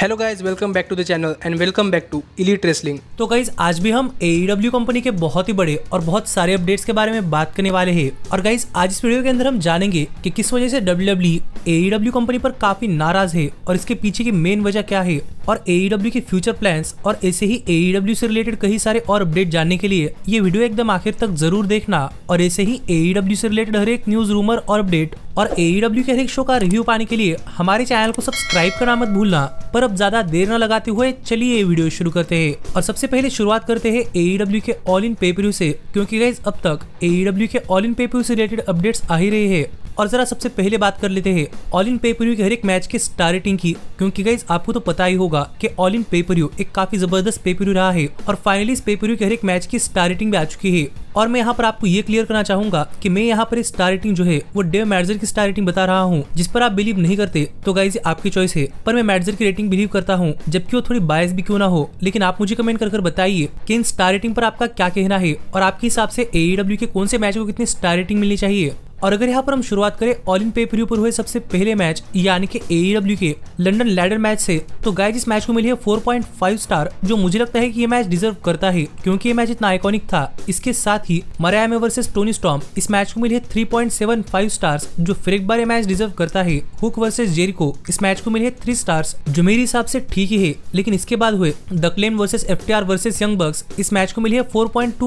Hello guys welcome back to the channel and welcome back to elite wrestling तो guys आज भी हम ए company e के बहुत ही बड़े और बहुत सारे अपडेट्स के बारे में बात करने वाले हैं और गाइज आज इस वीडियो के अंदर हम जानेंगे कि किस वजह से डब्ल्यू डब्ल्यू कंपनी पर काफी नाराज है और इसके पीछे की मेन वजह क्या है और AEW के फ्यूचर प्लान्स और ऐसे ही AEW से रिलेटेड कई सारे और अपडेट जानने के लिए ये वीडियो एकदम आखिर तक जरूर देखना और ऐसे ही AEW से रिलेटेड हर एक न्यूज रूमर और अपडेट और AEW के हर एक शो का रिव्यू पाने के लिए हमारे चैनल को सब्सक्राइब करना मत भूलना पर अब ज्यादा देर न लगाते हुए चलिए ये वीडियो शुरू करते हैं और सबसे पहले शुरुआत करते हैं AEW के ऑल इन यू से क्योंकि गाइज अब तक AEW के ऑल इन पेपर से रिलेटेड अपडेट्स आ ही रहे हैं और जरा सबसे पहले बात कर लेते हैं ऑल इन यू के हर एक मैच के स्टार रेटिंग की क्योंकि गाइज आपको तो पता ही होगा होगा कि ऑल इन पेपरियो एक काफी जबरदस्त पेपरियो रहा है और फाइनली इस पेपरियो के हर एक मैच की स्टार रेटिंग भी आ चुकी है और मैं यहाँ पर आपको ये क्लियर करना चाहूंगा कि मैं यहाँ पर स्टार रेटिंग जो है वो डेव मैडजर की स्टार रेटिंग बता रहा हूँ जिस पर आप बिलीव नहीं करते तो गाइज आपकी चॉइस है पर मैं मैडजर की रेटिंग बिलीव करता हूँ जबकि वो थोड़ी बायस भी क्यों ना हो लेकिन आप मुझे कमेंट कर, कर बताइए कि इन स्टार रेटिंग पर आपका क्या कहना है और आपके हिसाब से एडब्ल्यू e के कौन से मैच को कितनी स्टार रेटिंग मिलनी चाहिए और अगर यहाँ पर हम शुरुआत करें ऑल इन पेपर पर हुए सबसे पहले मैच यानी कि ए e के लंडन लैडर मैच से तो गाय इस मैच को मिली है 4.5 स्टार जो मुझे लगता है कि ये मैच डिजर्व करता है क्योंकि ये मैच इतना आइकॉनिक था इसके साथ ही मराया में वर्सेस टोनी स्टॉम इस मैच को मिली है फाइव स्टार जो फिर एक बार ये मैच डिजर्व करता है हुक वर्सेज जेरिको इस मैच को मिली है थ्री स्टार्स जो मेरे हिसाब से ठीक ही है लेकिन इसके बाद हुए दकलेन versus F T versus Young Berg इस मैच को मिली है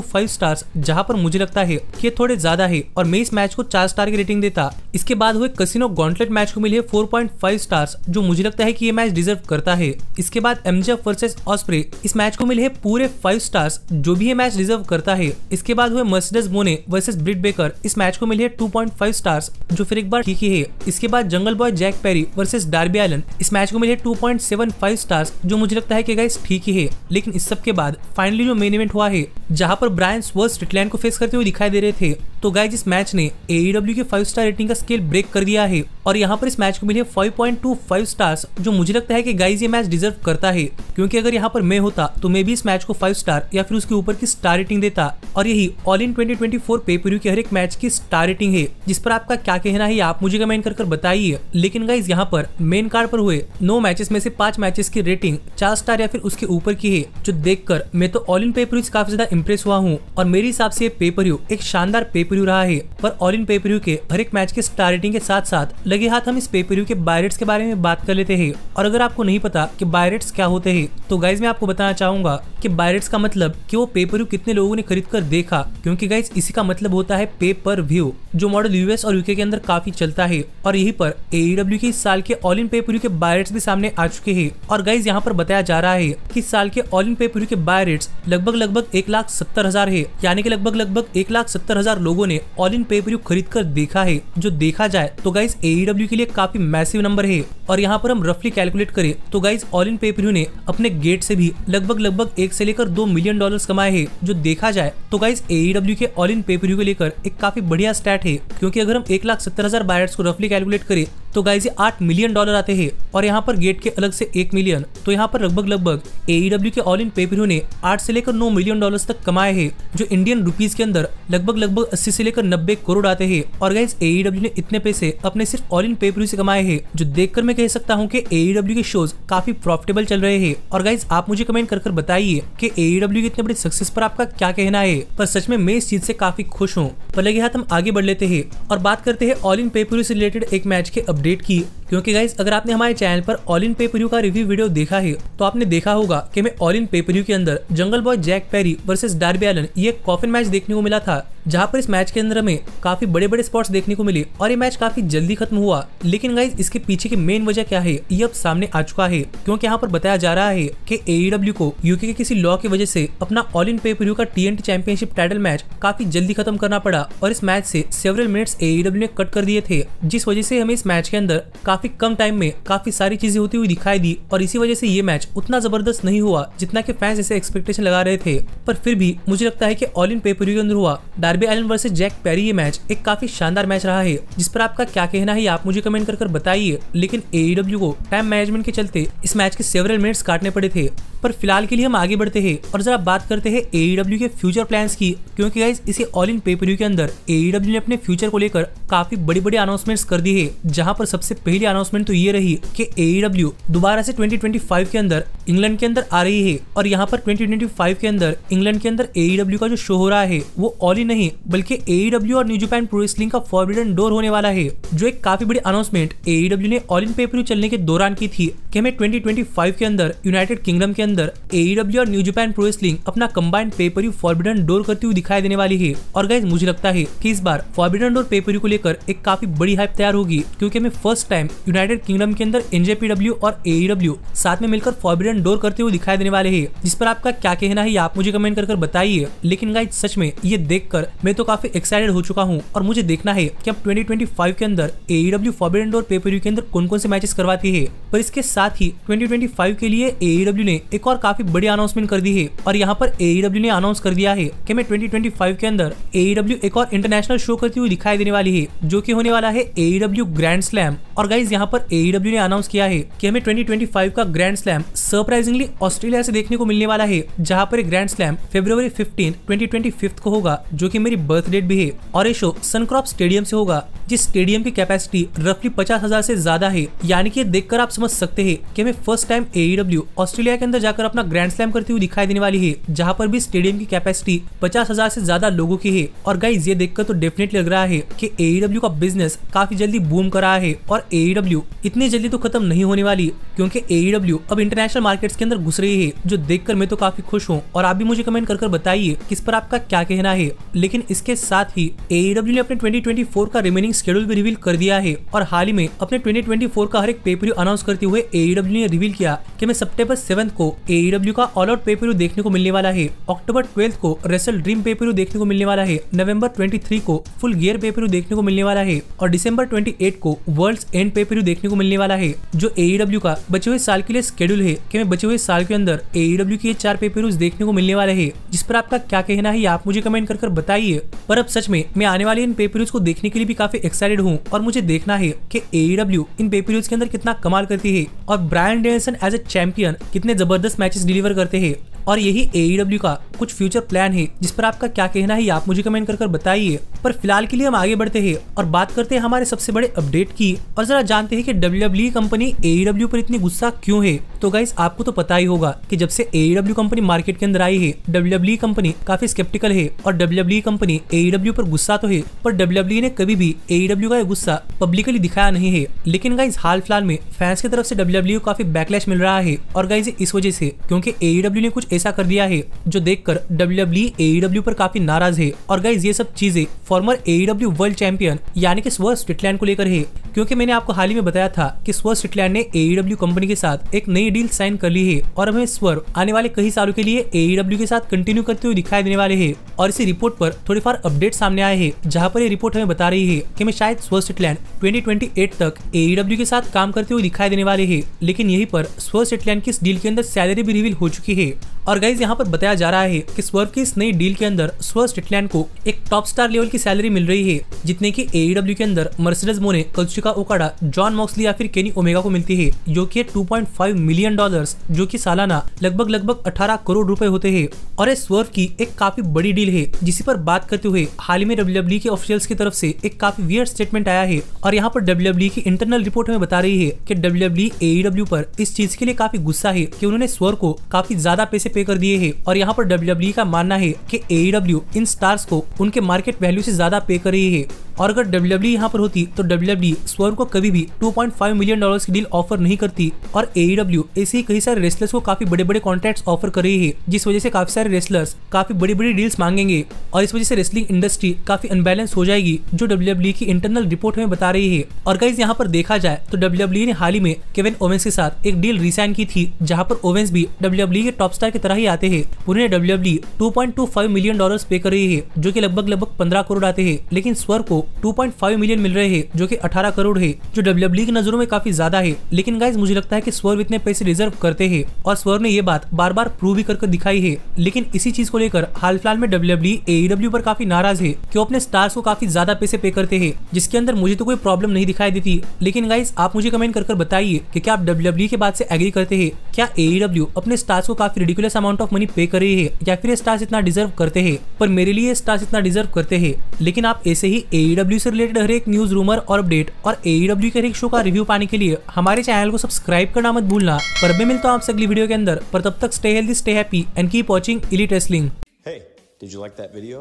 फाइव स्टार्स जहाँ पर मुझे लगता है की ये थोड़े ज्यादा है और मैं इस मैच को चार चार स्टार की रेटिंग देता इसके बाद हुए कसिनो गॉन्टलेट मैच को मिले 4.5 स्टार्स जो मुझे लगता है कि ये मैच डिजर्व करता है इसके बाद एमजेफ वर्सेस ऑस्प्रे इस मैच को मिले पूरे फाइव स्टार्स जो भी ये मैच डिजर्व करता है इसके बाद हुए Mercedes Moné versus Britt Baker इस मैच को मिले 2.5 स्टार्स जो फिर एक बार ठीक ही है इसके बाद Jungle Boy Jack Perry versus Darby Allin इस मैच को मिले 2.75 स्टार्स जो मुझे लगता है कि गाइस ठीक ही है लेकिन इस सब के बाद फाइनली जो मेन इवेंट हुआ है जहाँ पर ब्रायन स्वर्स स्ट्रिटलैंड को फेस करते हुए दिखाई दे रहे थे तो गाइज इस मैच ने एडब्ल्यू e के फाइव स्टार रेटिंग का स्केल ब्रेक कर दिया है और यहाँ पर इस मैच को मिले 5.25 स्टार्स जो मुझे लगता है कि गाइज ये मैच डिजर्व करता है क्योंकि अगर यहाँ पर मैं होता तो मैं भी इस मैच को फाइव स्टार या फिर उसके ऊपर की स्टार रेटिंग देता और यही ऑल इन 2024 पेपरियू के हर एक मैच की स्टार रेटिंग है जिस पर आपका क्या कहना है आप मुझे कमेंट कर, कर बताइए लेकिन गाइज यहाँ पर मेन कार्ड पर हुए नौ मैचेस में से पांच मैचेस की रेटिंग चार स्टार या फिर उसके ऊपर की है जो देखकर मैं तो ऑल इन पेपरियू काफी ज्यादा इम्प्रेस हुआ हूँ और मेरे हिसाब से पेपर यू एक शानदार पेपर पेपरू रहा है पर ऑल इन पेपरू के हर एक मैच के स्टार रेटिंग के साथ साथ लगे हाथ हम इस पेपरू के बायरेट्स के बारे में बात कर लेते हैं और अगर आपको नहीं पता कि बायरेट्स क्या होते हैं तो गाइज मैं आपको बताना चाहूंगा कि बायरेट्स का मतलब कि वो पेपरू कितने लोगों ने खरीद कर देखा क्योंकि गाइज इसी का मतलब होता है पेपर व्यू जो मॉडल यूएस और यूके के अंदर काफी चलता है और यही पर डब्ल्यू e के इस साल के ऑल इन पेपरू के बायरेट्स भी सामने आ चुके हैं और गाइज यहाँ पर बताया जा रहा है कि साल के ऑल इन पेपरू के बायरेट्स लगभग लगभग एक लाख सत्तर हजार है यानी कि लगभग लगभग एक लाख सत्तर हजार लोग लोगों ने ऑल इन पे व्यू खरीद कर देखा है जो देखा जाए तो गाइस एईडब्ल्यू e के लिए काफी मैसिव नंबर है और यहाँ पर हम रफली कैलकुलेट करें तो guys all In pay view ने अपने गेट से भी लगभग लगभग एक से लेकर दो मिलियन डॉलर कमाए है जो देखा जाए तो गाइस एईडब्ल्यू e के ऑल इन पे व्यू को लेकर एक काफी बढ़िया स्टैट है क्यूँकी अगर हम एक लाख सत्तर हजार बायर्स को रफली कैलकुलेट करें तो गाइज ये आठ मिलियन डॉलर आते हैं और यहाँ पर गेट के अलग से एक मिलियन तो यहाँ पर लगभग लगभग एईडब्ल्यू e के ऑल इन पेपरों ने आठ से लेकर नौ मिलियन डॉलर तक कमाए हैं जो इंडियन रुपीज के अंदर लगभग लगभग अस्सी से लेकर नब्बे करोड़ आते हैं और गाइज एईडब्ल्यू e ने इतने पैसे अपने सिर्फ ऑल इन पेपरू से कमाए हैं जो देख मैं कह सकता हूँ की एईडब्ल्यू e के शोज काफी प्रॉफिटेबल चल रहे है और गाइज आप मुझे कमेंट कर बताइए की एईडब्ल्यू के इतने बड़े सक्सेस पर आपका क्या कहना है पर सच में मैं इस चीज से काफी खुश हूँ पर लगे हाथ हम आगे बढ़ लेते हैं और बात करते हैं ऑल इन पेपरू से रिलेटेड एक मैच के अपडेट अपडेट की क्योंकि गाइज अगर आपने हमारे चैनल पर ऑल इन पेपरियो का रिव्यू वीडियो देखा है तो आपने देखा होगा कि मैं ऑल इन पेपरियो के अंदर Jungle Boy Jack Perry versus Darby Allin ये कॉफिन मैच देखने को मिला था जहां पर इस मैच के अंदर हमें काफी बड़े बड़े स्पॉट्स देखने को मिले और ये मैच काफी जल्दी खत्म हुआ लेकिन गाइज इसके पीछे की मेन वजह क्या है ये अब सामने आ चुका है क्योंकि यहाँ पर बताया जा रहा है कि एईडब्ल्यू e को यूके के किसी लॉ की वजह से अपना ऑल इन पेपरियो का टी चैंपियनशिप टाइटल मैच काफी जल्दी खत्म करना पड़ा और इस मैच से सेवरल मिनट्स एईडब्ल्यू ने कट कर दिए थे जिस वजह से हमें इस मैच के अंदर काफ़ी कम टाइम में काफ़ी सारी चीज़ें होती हुई दिखाई दी और इसी वजह से ये मैच उतना ज़बरदस्त नहीं हुआ जितना कि फैंस इसे एक्सपेक्टेशन लगा रहे थे पर फिर भी मुझे लगता है कि ऑल इन पेपर के अंदर हुआ Darby Allin versus Jack Perry ये मैच एक काफ़ी शानदार मैच रहा है जिस पर आपका क्या कहना है आप मुझे कमेंट कर बताइए लेकिन एईडब्ल्यू e को टाइम मैनेजमेंट के चलते इस मैच के सेवरल मिनट्स काटने पड़े थे पर फिलहाल के लिए हम आगे बढ़ते हैं और जरा बात करते हैं एईडब्ल्यू e के फ्यूचर प्लान्स की क्योंकि गाइज इसे ऑल इन पेपर के अंदर एईडब्ल्यू e ने अपने फ्यूचर को लेकर काफी बड़ी बड़ी अनाउंसमेंट्स कर दी है जहां पर सबसे पहले अनाउंसमेंट तो ये रही कि ए e दोबारा से 2025 के अंदर इंग्लैंड के अंदर आ रही है और यहाँ पर 2025 के अंदर इंग्लैंड के अंदर ए e का जो शो हो रहा है वो ऑल ही नहीं बल्कि ए e और न्यू जापान प्रोसलिंग का फॉरविडन डोर होने वाला है जो एक काफी बड़ी अनाउंसमेंट ए ने ऑल इन पेपर चलने के दौरान की थी कि हमें 2025 के अंदर यूनाइटेड किंगडम के अंदर ए और न्यू जापान प्रोसलिंग अपना combined pay per view Forbidden Door करती हुई दिखाई देने वाली है और गाइज मुझे लगता है की इस बार फॉरविडन डोर पेपर को लेकर एक काफी बड़ी हाइप तैयार होगी क्यूँकी हमें फर्स्ट टाइम यूनाइटेड किंगडम के अंदर एनजेपीडब्ल्यू और एडब्ल्यू e साथ में मिलकर फॉर्बिडन डोर करते हुए दिखाई देने वाले हैं जिस पर आपका क्या कहना है आप मुझे कमेंट कर बताइए लेकिन गाइज सच में ये देखकर मैं तो काफी एक्साइटेड हो चुका हूँ और मुझे देखना है की अब ट्वेंटी के अंदर एईडब्ल्यू फॉर्बिडन डोर पेपर के अंदर कौन कौन से मैचेस करवाती है पर इसके साथ ही ट्वेंटी के लिए एडब्ल्यू e ने एक और काफी बड़ी अनाउंसमेंट कर दी है और यहाँ पर एईडब्ल्यू e ने अनाउंस कर दिया है कि मैं 2025 के अंदर एईडब्ल्यू एक और इंटरनेशनल शो करती हुई दिखाई देने वाली है जो की होने वाला है एडब्ल्यू ग्रैंड स्लैम और गाइज गाइज यहाँ पर डब्ल्यू e ने अनाउंस किया है कि हमें 2025 का ग्रैंड स्लैम सरप्राइजिंगली ऑस्ट्रेलिया से देखने को मिलने वाला है जहाँ पर ग्रैंड स्लैम फेब्रुवरी 15 2025 को होगा जो कि मेरी बर्थ डेट भी है और ये शो सनक्रॉप स्टेडियम से होगा जिस स्टेडियम की कैपेसिटी रफली पचास हजार से ज्यादा है यानी कि देख आप समझ सकते हैं कि हमें फर्स्ट टाइम डब्ल्यू ऑस्ट्रेलिया के अंदर जाकर अपना ग्रैंड स्लैम करती हुई दिखाई देने वाली है जहाँ पर भी स्टेडियम की कैपेसिटी पचास हजार ऐसी ज्यादा लोगों की है और गाइज ये देखकर तो डेफिनेटली लग रहा है की एईडब्ल्यू e का बिजनेस काफी जल्दी बूम कर रहा है और ए एडब्ल्यू e इतनी जल्दी तो खत्म नहीं होने वाली क्योंकि एडब्ल्यू e अब इंटरनेशनल मार्केट्स के अंदर घुस रही है जो देखकर मैं तो काफी खुश हूँ और आप भी मुझे कमेंट कर, कर बताइए किस पर आपका क्या कहना है लेकिन इसके साथ ही एडब्ल्यू e ने अपने 2024 का रिमेनिंग शेड्यूल भी रिवील कर दिया है और हाल ही में अपने ट्वेंटी का हर एक पेपर अनाउंस करते हुए एडब्ल्यू ने रिवील किया कि मैं सेप्टेम्बर सेवन को एडब्ल्यू का ऑल आउट पेपर देखने को मिलने वाला है अक्टूबर ट्वेल्थ को रेसल ड्रीम पेपर देखने को मिलने वाला है नवंबर 23 को फुल गियर पेपर देखने को मिलने वाला है और दिसंबर 28 को वर्ल्ड एंड पेपर प्रीव्यू देखने को मिलने वाला है जो डब्ल्यू e का बचे हुए साल के लिए स्केड्यूल है कि मैं बचे हुए साल के अंदर एडब्ल्यू e के चार पेपर देखने को मिलने वाले है जिस पर आपका क्या कहना है आप मुझे कमेंट कर, बताइए पर अब सच में मैं आने वाले इन पेपर को देखने के लिए भी काफी एक्साइटेड हूँ और मुझे देखना है की डब्ल्यू e इन पेपर के अंदर कितना कमाल करती है और Bryan Danielson as a champion कितने जबरदस्त मैचेस डिलीवर करते हैं और यही एईडब्ल्यू e का कुछ फ्यूचर प्लान है जिस पर आपका क्या कहना है आप मुझे कमेंट कर बताइए पर फिलहाल के लिए हम आगे बढ़ते हैं और बात करते हैं हमारे सबसे बड़े अपडेट की और जरा जानते हैं कि डब्ल्यू कंपनी एईडब्ल्यू पर इतनी गुस्सा क्यों है तो गाइस आपको तो पता ही होगा कि जब से एईडब्ल्यू कंपनी मार्केट के अंदर आई है डब्ल्यू कंपनी e काफी स्केप्टिकल है और डब्ल्यू कंपनी एडब्ल्यू पर गुस्सा तो है पर डब्ल्यू e ने कभी भी एईडब्ल्यू का गुस्सा पब्लिकली दिखाया नहीं है लेकिन गाइज हाल फिलहाल में फैंस की तरफ से डब्ल्यू काफी बैकलैश मिल रहा है और गाइज इस वजह से क्योंकि एडब्ल्यू ने कुछ ऐसा कर दिया है जो देखकर डब्ल्यूडब्ल्यू एईडब्ल्यू e, e पर काफी नाराज है और गाइज ये सब चीजें फॉर्मर एईडब्ल्यू वर्ल्ड चैंपियन यानी कि स्वर स्विटलैंड को लेकर है क्योंकि मैंने आपको हाल ही में बताया था कि स्वर स्विटलैंड ने एईडब्ल्यू कंपनी e के साथ एक नई डील साइन कर ली है और हमें स्वर आने वाले कई सालों के लिए एईडब्ल्यू के साथ कंटिन्यू करते हुए दिखाई देने वाले है और इसी रिपोर्ट पर थोड़ी फार अपडेट सामने आए हैं जहाँ पर ये रिपोर्ट हमें बता रही है कि मैं शायद स्वर स्विटलैंड ट्वेंटी तक एईडब्ल्यू के साथ काम करते हुए दिखाई देने वाले है लेकिन यही पर स्वर स्विटलैंड की इस डील के अंदर सैलरी भी रिवील हो चुकी है और गाइज यहाँ पर बताया जा रहा है कि स्वर्व की इस नई डील के अंदर स्वर्व स्टेटलैंड को एक टॉप स्टार लेवल की सैलरी मिल रही है जितने की एईडब्ल्यू e के अंदर मर्सिडस मोने कल्चिका ओकाडा जॉन मॉक्सली या फिर केनी ओमेगा को मिलती है जो कि 2.5 मिलियन डॉलर्स जो कि सालाना लगभग लगभग 18 करोड़ रुपए होते है और इस स्वर्व की एक काफी बड़ी डील है जिस पर बात करते हुए हाल ही में डब्ल्यूब्ल्यू e के ऑफिशियल की तरफ ऐसी एक काफी वियर स्टेटमेंट आया है और यहाँ पर डब्ल्यू e की इंटरनल रिपोर्ट में बता रही है की डब्ल्यू एईडब्ल्यू पर इस चीज के लिए काफी गुस्सा है की उन्होंने स्वर को काफी ज्यादा पैसे पे कर दिए है और यहाँ पर डब्ल्यू e का मानना है कि ए e इन स्टार्स को उनके मार्केट वैल्यू से ज्यादा पे कर रही है और अगर डब्ल्यू e यहाँ पर होती तो डब्ल्यू e स्वर्म को कभी भी 2.5 मिलियन डॉलर्स की डील ऑफर नहीं करती और डब्ल्यू e ऐसे ही कई सारे रेसलर्स को काफी बड़े बड़े कॉन्ट्रैक्ट्स ऑफर कर रही है जिस वजह से काफी सारे रेसलर्स काफी बड़ी बड़ी डील्स मांगेंगे और इस वजह से रेसलिंग इंडस्ट्री काफी अनबैलेंस हो जाएगी जो डब्ल्यू की इंटरनल रिपोर्ट में बता रही है और गाइज यहाँ पर देखा जाए तो डब्ल्यू ने हाल ही में केविन ओवेंस के साथ एक डील रिसाइन की थी जहाँ पर ओवेंस भी डब्ल्यू के टॉप स्टार की तरह ही आते हैं उन्हें डब्ल्यू फाइव मिलियन डॉलर पे कर रही है जो की लगभग लगभग पंद्रह करोड़ आते हैं लेकिन स्वर को 2.5 मिलियन मिल रहे हैं जो कि 18 करोड़ है जो डब्ल्यू e की नजरों में काफी ज्यादा है लेकिन गाइज मुझे लगता है कि स्वर्व इतने पैसे रिजर्व करते हैं और स्वर्व ने ये बात बार बार प्रूव भी करके दिखाई है लेकिन इसी चीज को लेकर हाल फिलहाल में डब्ल्यू एईडब्ल्यू e, e पर काफी नाराज है की अपने स्टार्स को काफी ज्यादा पैसे पे करते हैं जिसके अंदर मुझे तो कोई प्रॉब्लम नहीं दिखाई देती लेकिन गाइज आप मुझे कमेंट कर बताइए की क्या आप डब्ल्यू के बाद से एग्री करते हैं क्या डब्ल्यू अपने स्टार्स को काफी रिडिकुलस अमाउंट ऑफ मनी पे कर रही है या फिर स्टार्स इतना डिजर्व करते हैं पर मेरे लिए स्टार्स इतना डिजर्व करते हैं लेकिन आप ऐसे ही AEW से रिलेटेड हर एक न्यूज रूमर और अपडेट और AEW के हर एक शो का रिव्यू पाने के लिए हमारे चैनल को सब्सक्राइब करना मत भूलना पर मैं मिलता हूँ आपसे अगली वीडियो के अंदर पर तब तक stay healthy stay happy and keep watching elite wrestling Hey, did you like that video?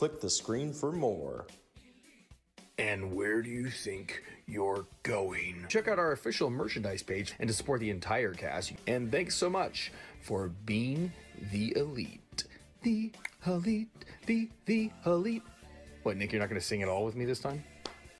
Click the screen for more. And where do you think you're going? Check out our official merchandise page and to support the entire cast. And thanks so much for being the elite. The elite, the, the elite. What, Nick, you're not going to sing at all with me this time?